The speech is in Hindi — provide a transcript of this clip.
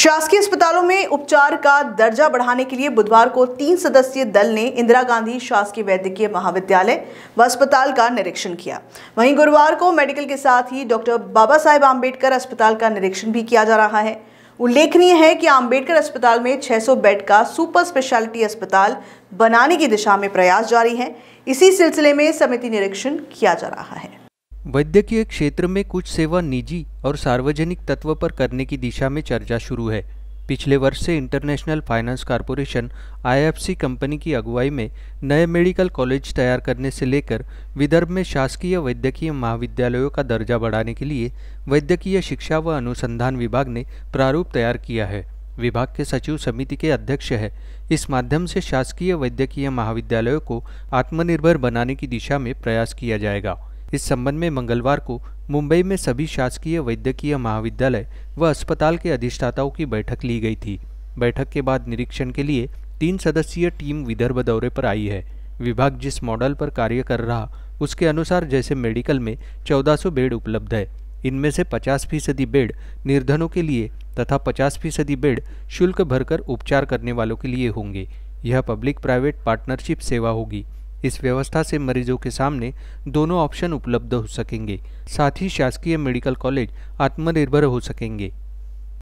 शासकीय अस्पतालों में उपचार का दर्जा बढ़ाने के लिए बुधवार को तीन सदस्यीय दल ने इंदिरा गांधी शासकीय वैद्यकीय महाविद्यालय व अस्पताल का निरीक्षण किया वहीं गुरुवार को मेडिकल के साथ ही डॉक्टर बाबा साहेब आम्बेडकर अस्पताल का निरीक्षण भी किया जा रहा है उल्लेखनीय है कि आम्बेडकर अस्पताल में 600 बेड का सुपर स्पेशलिटी अस्पताल बनाने की दिशा में प्रयास जारी है इसी सिलसिले में समिति निरीक्षण किया जा रहा है वैद्यकीय क्षेत्र में कुछ सेवा निजी और सार्वजनिक तत्व पर करने की दिशा में चर्चा शुरू है पिछले वर्ष से International Finance Corporation IFC company की अगुवाई में नए मेडिकल कॉलेज तैयार करने से लेकर विदर्भ में शासकीय वैद्यकीय महाविद्यालयों का दर्जा बढ़ाने के लिए वैद्यकीय शिक्षा व अनुसंधान विभाग ने प्रारूप तैयार किया है विभाग के सचिव समिति के अध्यक्ष है इस माध्यम से शासकीय वैद्यकीय महाविद्यालयों को आत्मनिर्भर बनाने की दिशा में प्रयास किया जाएगा इस संबंध में मंगलवार को मुंबई में सभी शासकीय वैद्यकीय महाविद्यालय व अस्पताल के अधिष्ठाताओं की बैठक ली गई थी बैठक के बाद निरीक्षण के लिए तीन सदस्यीय टीम विदर्भ दौरे पर आई है विभाग जिस मॉडल पर कार्य कर रहा उसके अनुसार जैसे मेडिकल में 1400 बेड उपलब्ध है इनमें से 50 फीसदी बेड निर्धनों के लिए तथा 50 फीसदी बेड शुल्क भरकर उपचार करने वालों के लिए होंगे यह पब्लिक प्राइवेट पार्टनरशिप सेवा होगी इस व्यवस्था से मरीजों के सामने दोनों ऑप्शन उपलब्ध हो सकेंगे साथ ही शासकीय मेडिकल कॉलेज आत्मनिर्भर हो सकेंगे